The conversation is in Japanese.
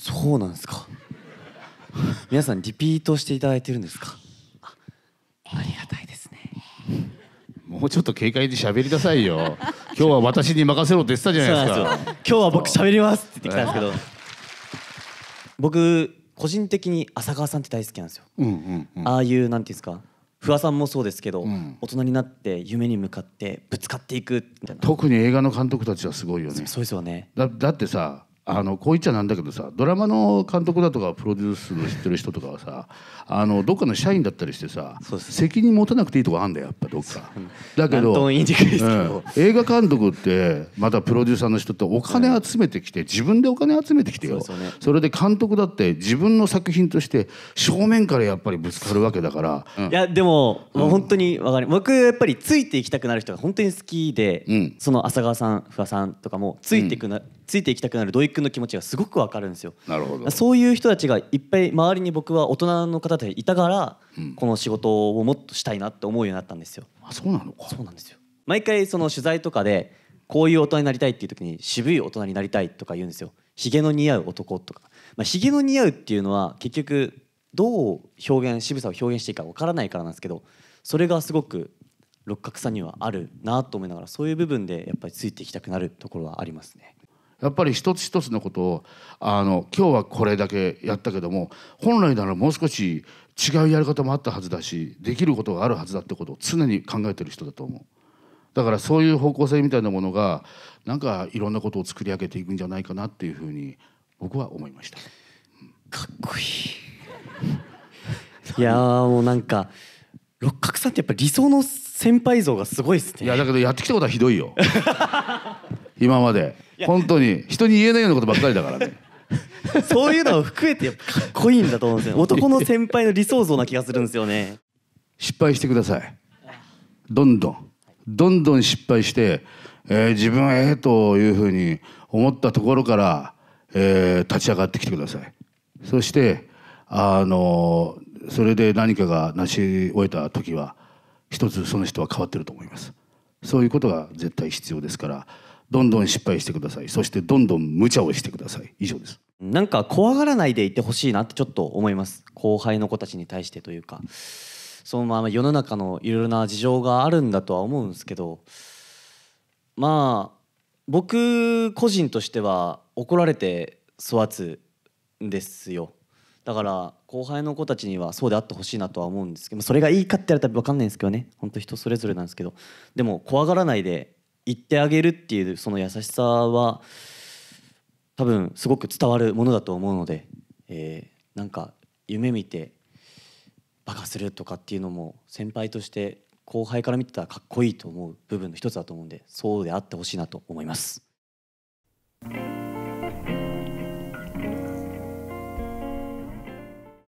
そうなんですか皆さんリピートしていただいてるんですかありがたいですねもうちょっと軽快に喋りなさいよ今日は私に任せろって言ってたじゃないですか今日は僕喋りますって言ってきたんですけど、僕個人的に浅川さんって大好きなんですよ、うんうんうん、ああいうなんていうんですか不破さんもそうですけど、うん、大人になって夢に向かってぶつかっていくみたいな特に映画の監督たちはすごいよねそうですよねだだってさあのこう言っちゃなんだけどさドラマの監督だとかプロデュースの知ってる人とかはさあのどっかの社員だったりしてさ、ね、責任持たなくていいとこあんだよやっぱどっか。だけど、うん、映画監督ってまたプロデューサーの人ってお金集めてきて、自分でお金集めてきてよそ、ね,、れで監督だって自分の作品として正面からやっぱりぶつかるわけだから、うん、いやでも、うん、もう本当に分かり僕やっぱりついていきたくなる人が本当に好きで、うん、その浅川さん不破さんとかもついていくな、ついていきたくなる土井君の気持ちがすごくわかるんですよなるほどそういう人たちがいっぱい周りに僕は大人の方でいたから、うん、この仕事をもっとしたいなって思うようになったんですよあそうなのかそうなんですよ毎回その取材とかでこういう大人になりたいっていう時に渋い大人になりたいとか言うんですよひげの似合う男とかまあひげの似合うっていうのは結局どう表現渋さを表現していいかわからないからなんですけどそれがすごく六角さんにはあるなと思いながらそういう部分でやっぱりついていきたくなるところはありますね。やっぱり一つ一つのことをあの今日はこれだけやったけども本来ならもう少し違うやり方もあったはずだしできることがあるはずだってことを常に考えてる人だと思う。だからそういう方向性みたいなものがなんかいろんなことを作り上げていくんじゃないかなっていうふうに僕は思いました。かっこいい。いやもうなんか六角さんってやっぱ理想の先輩像がすごいっすね。いやだけどやってきたことはひどいよ。今まで本当に人に言えないようなことばっかりだからね そういうのを含めてやっぱかっこいいんだと思うんですよ男の先輩の理想像な気がするんですよね失敗してくださいどんどんどんどん失敗して、えー、自分はええというふうに思ったところから、えー、立ち上がってきてくださいそしてあのそれで何かが成し終えた時は一つその人は変わってると思いますそういうことが絶対必要ですからどんどん失敗してくださいそしてどんどん無茶をしてください以上ですなんか怖がらないでいてほしいなってちょっと思います後輩の子たちに対してというかそのまま世の中のいろいろな事情があるんだとは思うんですけどまあ僕個人としては怒られて育つんですよだから後輩の子たちにはそうであってほしいなとは思うんですけどそれがいいかってやると分かんないんですけどね本当人それぞれなんですけどでも怖がらないで言ってあげるっていうその優しさは多分すごく伝わるものだと思うので、えー、なんか夢見てバカするとかっていうのも先輩として後輩から見てたらかっこいいと思う部分の一つだと思うんでそうであってほしいなと思います。